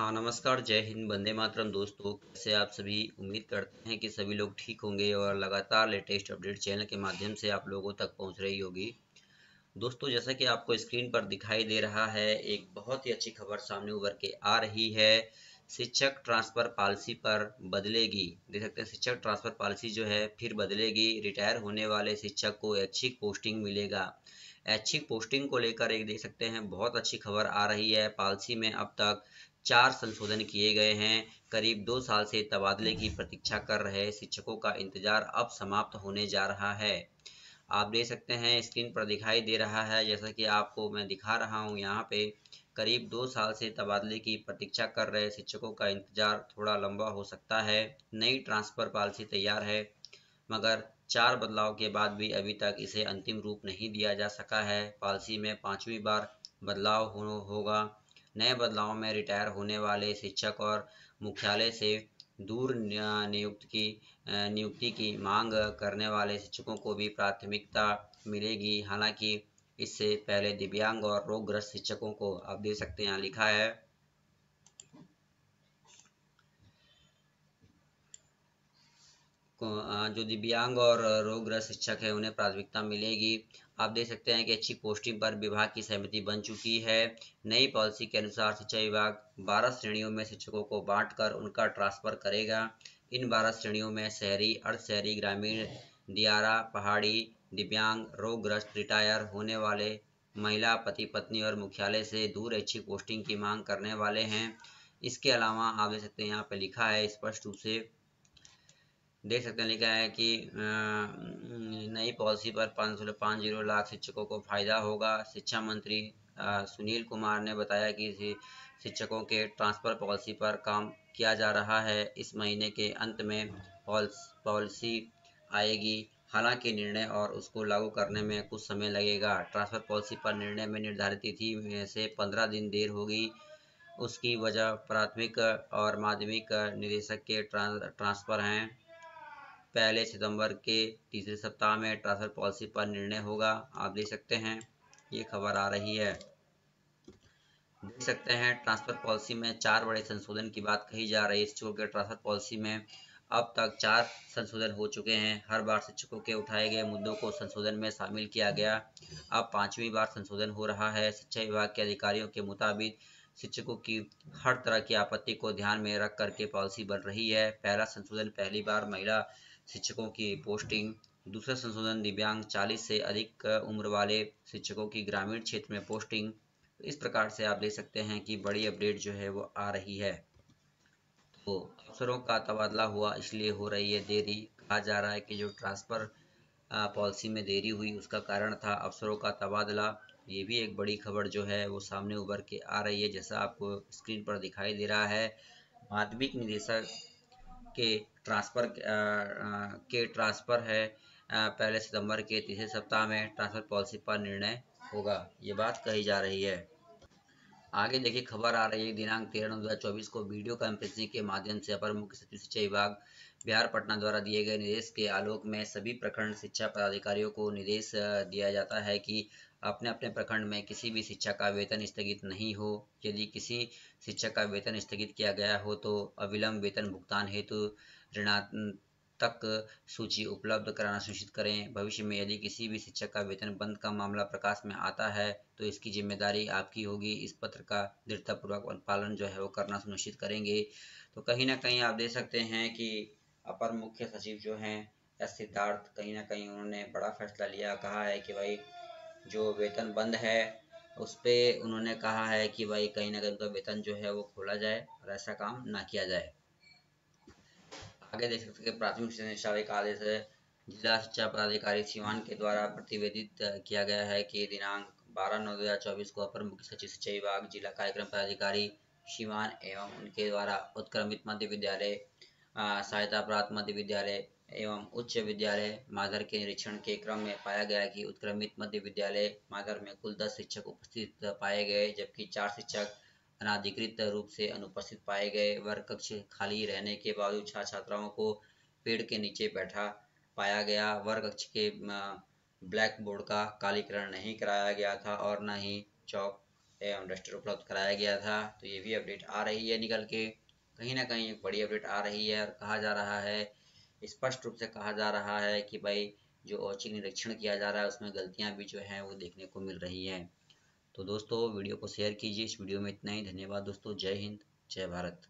हाँ नमस्कार जय हिंद बंदे मातरम दोस्तों कैसे आप सभी उम्मीद करते हैं कि सभी लोग ठीक होंगे और लगातार लेटेस्ट अपडेट चैनल के माध्यम से आप लोगों तक पहुंच रही होगी दोस्तों जैसा कि आपको स्क्रीन पर दिखाई दे रहा है एक बहुत ही अच्छी खबर सामने उभर के आ रही है शिक्षक ट्रांसफ़र पॉलिसी पर बदलेगी देख सकते हैं शिक्षक ट्रांसफ़र पॉलिसी जो है फिर बदलेगी रिटायर होने वाले शिक्षक को ऐच्छिक पोस्टिंग मिलेगा ऐच्छिक पोस्टिंग को लेकर एक देख सकते हैं बहुत अच्छी खबर आ रही है पॉलिसी में अब तक चार संशोधन किए गए हैं करीब दो साल से तबादले की प्रतीक्षा कर रहे शिक्षकों का इंतजार अब समाप्त होने जा रहा है आप देख सकते हैं स्क्रीन पर दिखाई दे रहा है जैसा कि आपको मैं दिखा रहा हूँ यहाँ पे करीब दो साल से तबादले की प्रतीक्षा कर रहे शिक्षकों का इंतजार थोड़ा लंबा हो सकता है नई ट्रांसफर पॉलिसी तैयार है मगर चार बदलाव के बाद भी अभी तक इसे अंतिम रूप नहीं दिया जा सका है पॉलिसी में पाँचवीं बार बदलाव हो, होगा नए बदलाव में रिटायर होने वाले शिक्षक और मुख्यालय से दूर नियुक्त की नियुक्ति की मांग करने वाले शिक्षकों को भी प्राथमिकता मिलेगी हालांकि इससे पहले दिव्यांग और रोगग्रस्त शिक्षकों को आप दे सकते हैं यहाँ लिखा है जो दिव्यांग और रोगग्रस्त शिक्षक है उन्हें प्राथमिकता मिलेगी आप देख सकते हैं कि अच्छी पोस्टिंग पर विभाग की सहमति बन चुकी है नई पॉलिसी के अनुसार शिक्षा विभाग 12 श्रेणियों में शिक्षकों को बांटकर उनका ट्रांसफर करेगा इन 12 श्रेणियों में शहरी अर्ध शहरी ग्रामीण दियारा पहाड़ी दिव्यांग रोगग्रस्त रिटायर होने वाले महिला पति पत्नी और मुख्यालय से दूर अच्छी पोस्टिंग की मांग करने वाले हैं इसके अलावा आप देख सकते हैं यहाँ पर लिखा है स्पष्ट रूप से देख सकते हैं लिखा है कि नई पॉलिसी पर पाँच सौ पाँच जीरो लाख शिक्षकों को फायदा होगा शिक्षा मंत्री सुनील कुमार ने बताया कि शिक्षकों के ट्रांसफ़र पॉलिसी पर काम किया जा रहा है इस महीने के अंत में पॉलिसी आएगी हालांकि निर्णय और उसको लागू करने में कुछ समय लगेगा ट्रांसफ़र पॉलिसी पर निर्णय में निर्धारित तिथि में से पंद्रह दिन देर होगी उसकी वजह प्राथमिक और माध्यमिक निदेशक के ट्रांसफ़र हैं पहले सितंबर के तीसरे सप्ताह में ट्रांसफर पॉलिसी पर निर्णय होगा आप देख सकते हैं ये खबर आ रही है देख सकते हैं ट्रांसफर पॉलिसी में चार बड़े संशोधन की बात कही जा रही है शिक्षकों के ट्रांसफर पॉलिसी में अब तक चार संशोधन हो चुके हैं हर बार शिक्षकों के उठाए गए मुद्दों को संशोधन में शामिल किया गया अब पांचवी बार संशोधन हो रहा है शिक्षा विभाग के अधिकारियों के मुताबिक शिक्षकों की हर तरह की आपत्ति को ध्यान में रख करके पॉलिसी बन रही है पहला संशोधन पहली बार महिला शिक्षकों की पोस्टिंग दूसरा संशोधन दिव्यांग 40 से अधिक उम्र वाले शिक्षकों की ग्रामीण क्षेत्र में पोस्टिंग इस प्रकार से आप देख सकते हैं कि बड़ी अपडेट जो है वो आ रही है तो अफसरों का तबादला हुआ इसलिए हो रही है देरी कहा जा रहा है कि जो ट्रांसफ़र पॉलिसी में देरी हुई उसका कारण था अफसरों का तबादला ये भी एक बड़ी खबर जो है वो सामने उभर के आ रही है जैसा आपको स्क्रीन पर दिखाई दे रहा है माध्यमिक निदेशक के ट्रांसफ़र के ट्रांसफ़र है पहले सितंबर के तीसरे सप्ताह में ट्रांसफ़र पॉलिसी पर निर्णय होगा ये बात कही जा रही है आगे देखिए खबर आ रही है दिनांक तेरह नौ दो को वीडियो कॉन्फ्रेंसिंग के माध्यम से अपर मुख्य सचिव शिक्षा विभाग बिहार पटना द्वारा दिए गए निर्देश के आलोक में सभी प्रखंड शिक्षा पदाधिकारियों को निर्देश दिया जाता है कि अपने अपने प्रखंड में किसी भी शिक्षा का वेतन स्थगित नहीं हो यदि किसी शिक्षक का वेतन स्थगित किया गया हो तो अविलंब वेतन भुगतान हेतु ऋणात्मक तक सूची उपलब्ध कराना सुनिश्चित करें भविष्य में यदि किसी भी शिक्षक का वेतन बंद का मामला प्रकाश में आता है तो इसकी जिम्मेदारी आपकी होगी इस पत्र का दृढ़तापूर्वक पालन जो है वो करना सुनिश्चित करेंगे तो कहीं ना कहीं आप देख सकते हैं कि अपर मुख्य सचिव जो हैं एस सिद्धार्थ कहीं ना कहीं उन्होंने बड़ा फैसला लिया कहा है कि भाई जो वेतन बंद है उस पर उन्होंने कहा है कि भाई कहीं ना कहीं उनका तो वेतन जो है वो खोला जाए और ऐसा काम ना किया जाए आगे देख सकते हैं प्राथमिक शिक्षा एक आदेश है जिला शिक्षा पदाधिकारी सिवान के द्वारा प्रतिवेदित किया गया है कि दिनांक 12 नौ 2024 को अपर मुख्य सचिव शिक्षा विभाग जिला कार्यक्रम पदाधिकारी सिवान एवं उनके द्वारा उत्क्रमित मध्य विद्यालय सहायता प्राप्त मध्य विद्यालय एवं उच्च विद्यालय माधर के निरीक्षण के क्रम में पाया गया कि उत्क्रमित मध्य विद्यालय माधर में कुल दस शिक्षक उपस्थित पाए गए जबकि चार शिक्षक अनाधिकृत रूप से अनुपस्थित पाए गए वर्ग कक्ष खाली रहने के बावजूद छात्र छात्राओं को पेड़ के नीचे बैठा पाया गया वर्ग कक्ष के ब्लैक बोर्ड का कालीकरण नहीं कराया गया था और न ही चौक एवं डस्टर उपलब्ध कराया गया था तो ये भी अपडेट आ रही है निकल के कहीं ना कहीं एक बड़ी अपडेट आ रही है और कहा जा रहा है स्पष्ट रूप से कहा जा रहा है कि भाई जो औचिक निरीक्षण किया जा रहा है उसमें गलतियां भी जो हैं वो देखने को मिल रही हैं तो दोस्तों वीडियो को शेयर कीजिए इस वीडियो में इतना ही धन्यवाद दोस्तों जय हिंद जय भारत